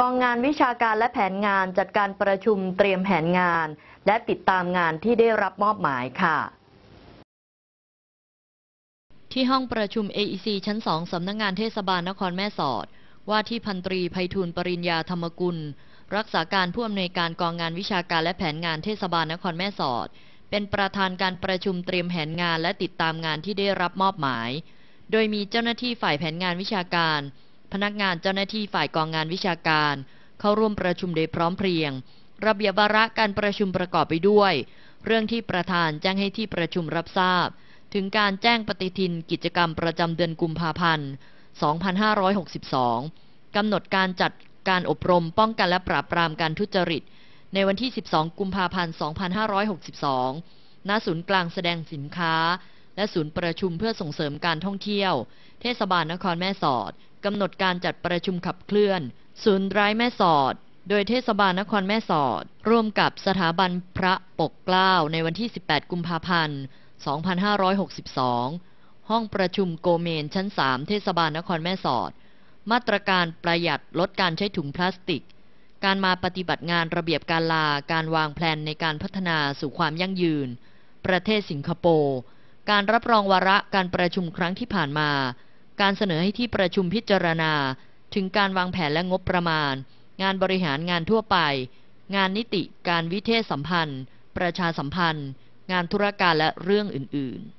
กองงานวิชาการและแผนงานจัดการประชุมเตรียมแผนงาน และติดตามงานที่ได้รับมอบหมายค่ะ ที่ห้องประชุม AEC ชั้นสองสำนักงงานเทศบาลนครแม่สอด ว่าที่พันตรีไพฑูรย์ปริญญาธรรมกุลรักษาการผู้อำนวยการกองงานวิชาการและแผนงานเทศบาลนครแม่สอด เป็นประธานการประชุมเตรียมแผนงานและติดตามงานที่ได้รับมอบหมาย โดยมีเจ้าหน้าที่ฝ่ายแผนงานวิชาการพนักงานเจ้าหน้าที่ฝ่ายกองงานวิชาการ เข้าร่วมประชุมโดยพร้อมเพรียง ระเบียบวาระการประชุมประกอบไปด้วย เรื่องที่ประธานแจ้งให้ที่ประชุมรับทราบถึงการแจ้งปฏิทินกิจกรรมประจำเดือนกุมภาพันธ์ 2562 กำหนดการจัดการอบรมป้องกันและปราบปรามการทุจริต ในวันที่ 12 กุมภาพันธ์ 2562 ณ ศูนย์กลางแสดงสินค้า และศูนย์ประชุมเพื่อส่งเสริมการท่องเที่ยว เทศบาลนครแม่สอดกำหนดการจัดประชุมขับเคลื่อน ศูนย์ร้ายแม่สอด โดยเทศบาลนครแม่สอด ร่วมกับสถาบันพระปกเกล้าในวันที่ 18 กุมภาพันธ์ 2562 ห้องประชุมโกเมนชั้น 3 เทศบาลนครแม่สอด มาตรการประหยัดลดการใช้ถุงพลาสติก การมาปฏิบัติงานระเบียบการลาการวางแผนในการพัฒนาสู่ความยั่งยืน ประเทศสิงคโปร์การรับรองวาระการประชุมครั้งที่ผ่านมาการเสนอให้ที่ประชุมพิจารณาถึงการวางแผนและงบประมาณ งานบริหารงานทั่วไป งานนิติการวิเทศสัมพันธ์ ประชาสัมพันธ์ งานธุรการและเรื่องอื่น ๆ